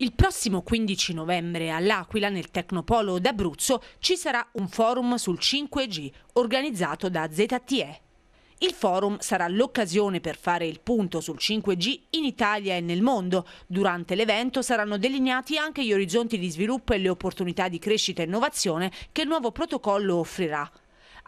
Il prossimo 15 novembre all'Aquila, nel Tecnopolo d'Abruzzo, ci sarà un forum sul 5G organizzato da ZTE. Il forum sarà l'occasione per fare il punto sul 5G in Italia e nel mondo. Durante l'evento saranno delineati anche gli orizzonti di sviluppo e le opportunità di crescita e innovazione che il nuovo protocollo offrirà.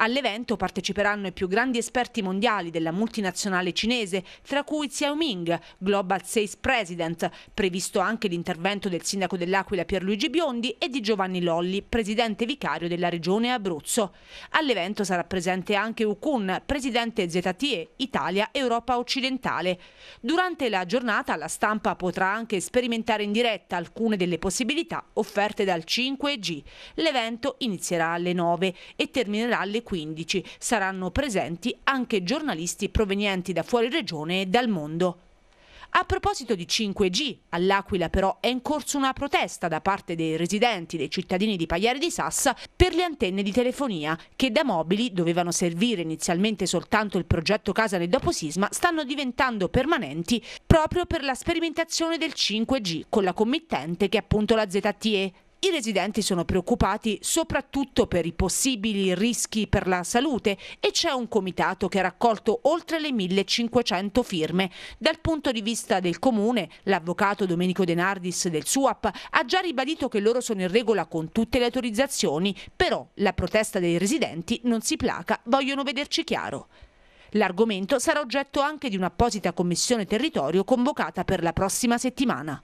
All'evento parteciperanno i più grandi esperti mondiali della multinazionale cinese, tra cui Xiaoming, Global Sales President, previsto anche l'intervento del sindaco dell'Aquila Pierluigi Biondi e di Giovanni Lolli, presidente vicario della regione Abruzzo. All'evento sarà presente anche Ukun, presidente ZTE Italia Europa Occidentale. Durante la giornata la stampa potrà anche sperimentare in diretta alcune delle possibilità offerte dal 5G. L'evento inizierà alle 9 e terminerà alle 15. 15 Saranno presenti anche giornalisti provenienti da fuori regione e dal mondo. A proposito di 5G, all'Aquila però è in corso una protesta da parte dei residenti, dei cittadini di Pagliari di Sassa, per le antenne di telefonia che da mobili dovevano servire inizialmente soltanto il progetto Casa nel dopo sisma, stanno diventando permanenti proprio per la sperimentazione del 5G con la committente che è appunto la ZTE. I residenti sono preoccupati soprattutto per i possibili rischi per la salute e c'è un comitato che ha raccolto oltre le 1500 firme. Dal punto di vista del comune, l'avvocato Domenico De Nardis del SUAP ha già ribadito che loro sono in regola con tutte le autorizzazioni, però la protesta dei residenti non si placa, vogliono vederci chiaro. L'argomento sarà oggetto anche di un'apposita commissione territorio convocata per la prossima settimana.